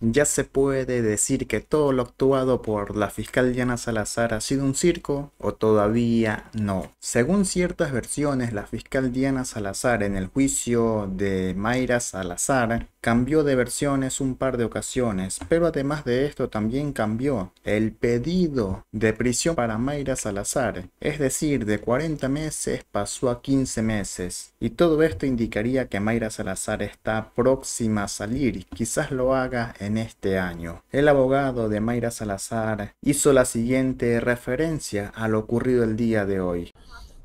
Ya se puede decir que todo lo actuado por la fiscal Diana Salazar ha sido un circo o todavía no. Según ciertas versiones, la fiscal Diana Salazar en el juicio de Mayra Salazar cambió de versiones un par de ocasiones, pero además de esto también cambió el pedido de prisión para Mayra Salazar, es decir, de 40 meses pasó a 15 meses, y todo esto indicaría que Mayra Salazar está próxima a salir, quizás lo haga en este año. El abogado de Mayra Salazar hizo la siguiente referencia a lo ocurrido el día de hoy.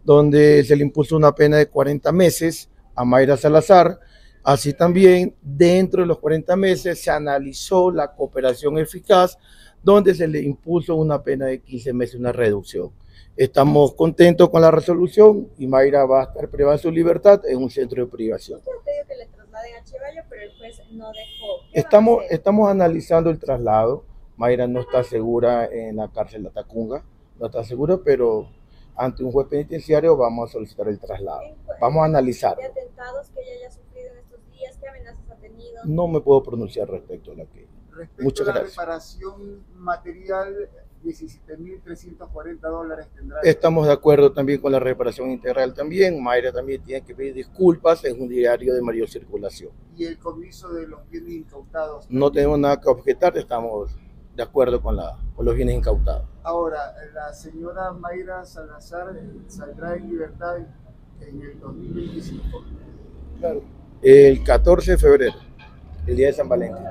Donde se le impuso una pena de 40 meses a Mayra Salazar. Así también, dentro de los 40 meses se analizó la cooperación eficaz, donde se le impuso una pena de 15 meses, una reducción. Estamos contentos con la resolución y Mayra va a estar privada su libertad en un centro de privación en pero el juez no dejó. Estamos, estamos analizando el traslado. Mayra no está segura en la cárcel de Atacunga, no está segura, pero ante un juez penitenciario vamos a solicitar el traslado. Vamos a analizar. ¿Qué atentados que ella haya sufrido en estos días? ¿Qué amenazas ha tenido? No me puedo pronunciar respecto a la que. Muchas a gracias. material 17.340 dólares tendrá. Estamos de acuerdo también con la reparación integral también. Mayra también tiene que pedir disculpas, es un diario de mayor circulación. ¿Y el comiso de los bienes incautados? No tenemos nada que objetar, estamos de acuerdo con, la, los bienes incautados. Ahora, la señora Mayra Salazar eh, saldrá en libertad en el 2025. Claro. El 14 de febrero, el día de San Valentín.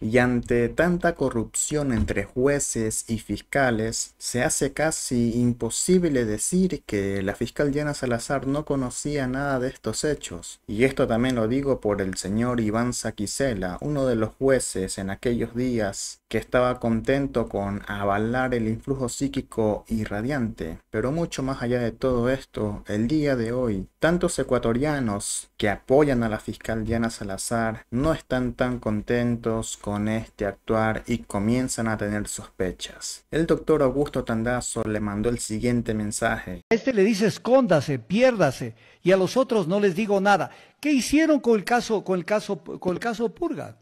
Y ante tanta corrupción entre jueces y fiscales, se hace casi imposible decir que la fiscal Diana Salazar no conocía nada de estos hechos. Y esto también lo digo por el señor Iván Saquicela, uno de los jueces en aquellos días que estaba contento con avalar el influjo psíquico irradiante. Pero mucho más allá de todo esto, el día de hoy, tantos ecuatorianos que apoyan a la fiscal Diana Salazar no están tan contentos con este actuar y comienzan a tener sospechas. El doctor Augusto Tandazo le mandó el siguiente mensaje. este le dice escóndase, piérdase y a los otros no les digo nada. ¿Qué hicieron con el caso, con el caso, con el caso Purga?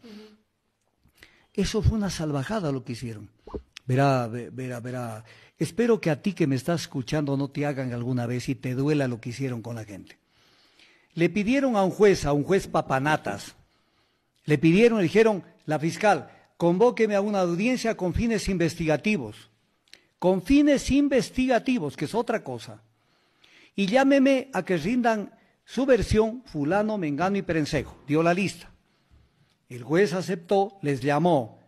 Eso fue una salvajada lo que hicieron. Verá, verá, verá. Espero que a ti que me estás escuchando no te hagan alguna vez y te duela lo que hicieron con la gente. Le pidieron a un juez, a un juez papanatas, le pidieron, le dijeron, la fiscal, convóqueme a una audiencia con fines investigativos, con fines investigativos, que es otra cosa, y llámeme a que rindan su versión fulano, mengano y perencejo. Dio la lista. El juez aceptó, les llamó.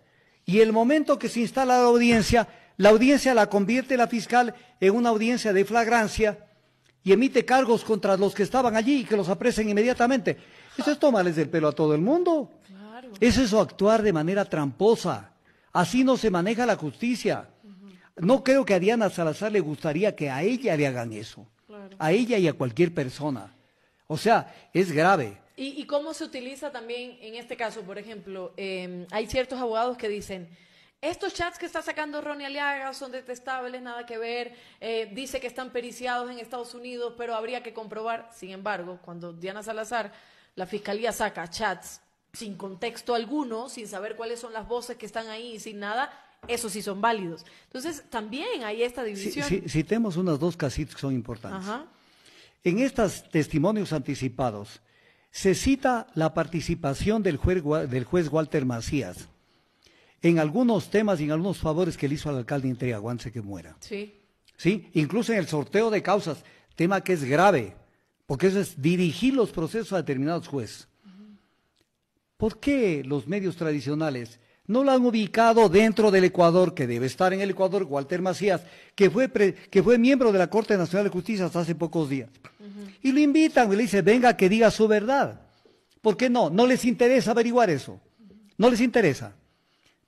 Y el momento que se instala la audiencia, la audiencia la convierte la fiscal en una audiencia de flagrancia y emite cargos contra los que estaban allí y que los apresen inmediatamente. Eso es tomarles el pelo a todo el mundo. Es eso actuar de manera tramposa. Así no se maneja la justicia. No creo que a Diana Salazar le gustaría que a ella le hagan eso. A ella y a cualquier persona. O sea, es grave. ¿Y, cómo se utiliza también en este caso, por ejemplo? Em, hay ciertos abogados que dicen, estos chats que está sacando Ronnie Aliaga son detestables, nada que ver. Eh, dice que están periciados en Estados Unidos, pero habría que comprobar. Sin embargo, cuando Diana Salazar, la fiscalía saca chats sin contexto alguno, sin saber cuáles son las voces que están ahí y sin nada, esos sí son válidos. Entonces, también hay esta división. citemos unas dos casitas que son importantes. En estos testimonios anticipados, se cita la participación del juez Walter Macías en algunos temas y en algunos favores que le hizo al alcalde aguante que muera. Sí. Sí, incluso en el sorteo de causas, tema que es grave, porque eso es dirigir los procesos a determinados jueces. ¿Por qué los medios tradicionales no lo han ubicado dentro del Ecuador, que debe estar en el Ecuador, Walter Macías, que fue, que fue miembro de la Corte Nacional de Justicia hasta hace pocos días? Y lo invitan, y le dicen, venga, que diga su verdad. ¿Por qué no? No les interesa averiguar eso. No les interesa.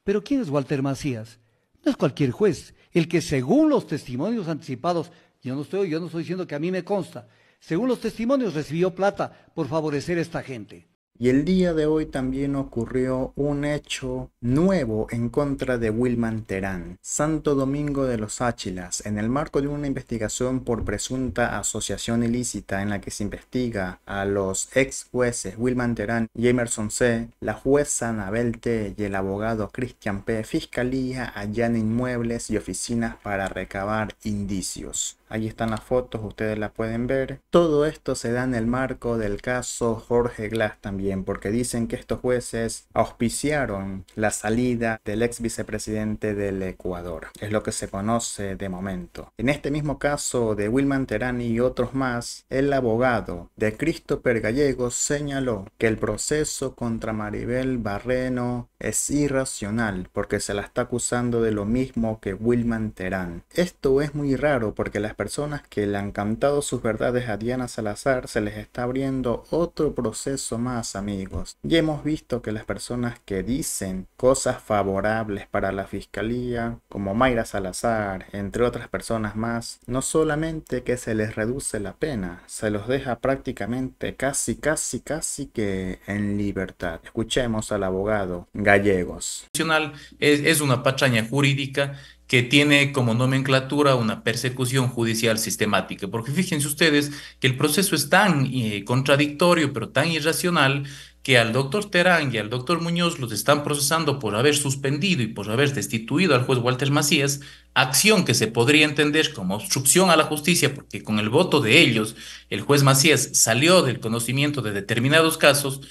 Pero ¿quién es Walter Macías? No es cualquier juez, el que según los testimonios anticipados, yo no estoy, yo no estoy diciendo que a mí me consta, según los testimonios recibió plata por favorecer a esta gente. Y el día de hoy también ocurrió un hecho nuevo en contra de Wilman Terán, Santo Domingo de los Áchilas, en el marco de una investigación por presunta asociación ilícita en la que se investiga a los ex jueces Wilman Terán y Emerson C., la jueza Anabel T. y el abogado Christian P. Fiscalía allan inmuebles y oficinas para recabar indicios. Allí están las fotos, ustedes las pueden ver. Todo esto se da en el marco del caso Jorge Glass también, porque dicen que estos jueces auspiciaron la salida del ex vicepresidente del Ecuador. Es lo que se conoce de momento. En este mismo caso de Wilman Terán y otros más, el abogado de Christopher Gallegos señaló que el proceso contra Maribel Barreno es irracional porque se la está acusando de lo mismo que Wilman Terán. Esto es muy raro porque las personas que le han cantado sus verdades a Diana Salazar se les está abriendo otro proceso más amigos. Y hemos visto que las personas que dicen cosas favorables para la fiscalía, como Mayra Salazar, entre otras personas más, no solamente que se les reduce la pena, se los deja prácticamente casi casi casi que en libertad. Escuchemos al abogado Gallegos. Es, es una pachaña jurídica que tiene como nomenclatura una persecución judicial sistemática, porque fíjense ustedes que el proceso es tan eh, contradictorio, pero tan irracional, que al doctor Terán y al doctor Muñoz los están procesando por haber suspendido y por haber destituido al juez Walter Macías, acción que se podría entender como obstrucción a la justicia, porque con el voto de ellos el juez Macías salió del conocimiento de determinados casos,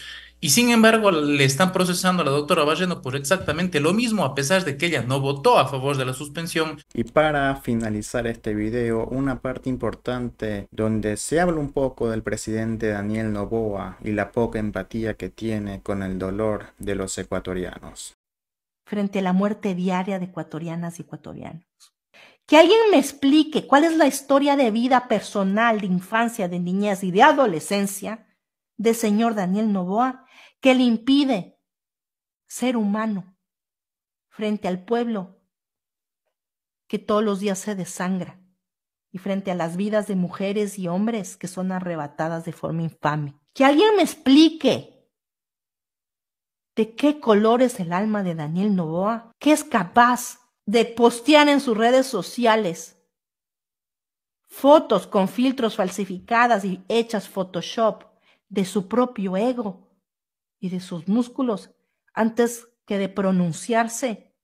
y sin embargo, le están procesando a la doctora Balleno por exactamente lo mismo, a pesar de que ella no votó a favor de la suspensión. Y para finalizar este video, una parte importante donde se habla un poco del presidente Daniel Novoa y la poca empatía que tiene con el dolor de los ecuatorianos. Frente a la muerte diaria de ecuatorianas y ecuatorianos. Que alguien me explique cuál es la historia de vida personal, de infancia, de niñez y de adolescencia de señor Daniel Novoa que le impide ser humano frente al pueblo que todos los días se desangra y frente a las vidas de mujeres y hombres que son arrebatadas de forma infame. Que alguien me explique de qué color es el alma de Daniel Novoa, que es capaz de postear en sus redes sociales fotos con filtros falsificadas y hechas Photoshop de su propio ego y de sus músculos antes que de pronunciarse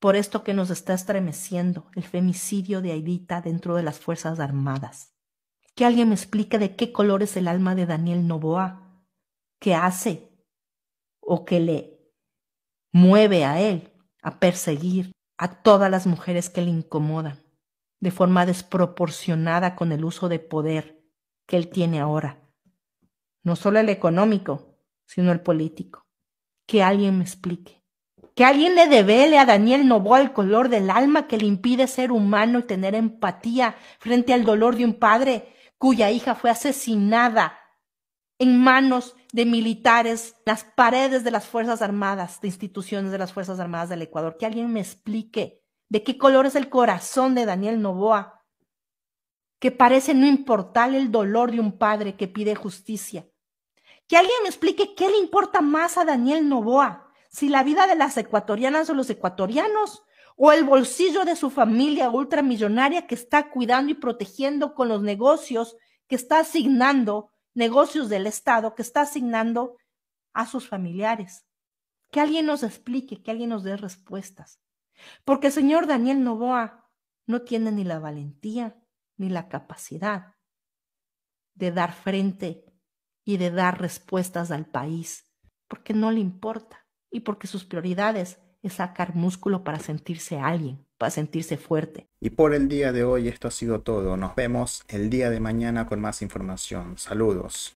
por esto que nos está estremeciendo, el femicidio de Aidita dentro de las Fuerzas Armadas. Que alguien me explique de qué color es el alma de Daniel Novoa, que hace o que le mueve a él a perseguir a todas las mujeres que le incomodan de forma desproporcionada con el uso de poder que él tiene ahora. No solo el económico, sino el político. Que alguien me explique. Que alguien le devele a Daniel Novoa el color del alma que le impide ser humano y tener empatía frente al dolor de un padre cuya hija fue asesinada en manos de militares, las paredes de las Fuerzas Armadas, de instituciones de las Fuerzas Armadas del Ecuador. Que alguien me explique de qué color es el corazón de Daniel Novoa que parece no importar el dolor de un padre que pide justicia. Que alguien me explique qué le importa más a Daniel Novoa, si la vida de las ecuatorianas o los ecuatorianos, o el bolsillo de su familia ultramillonaria que está cuidando y protegiendo con los negocios que está asignando, negocios del Estado que está asignando a sus familiares. Que alguien nos explique, que alguien nos dé respuestas. Porque el señor Daniel Novoa no tiene ni la valentía, ni la capacidad de dar frente y de dar respuestas al país, porque no le importa y porque sus prioridades es sacar músculo para sentirse alguien, para sentirse fuerte. Y por el día de hoy esto ha sido todo. Nos vemos el día de mañana con más información. Saludos.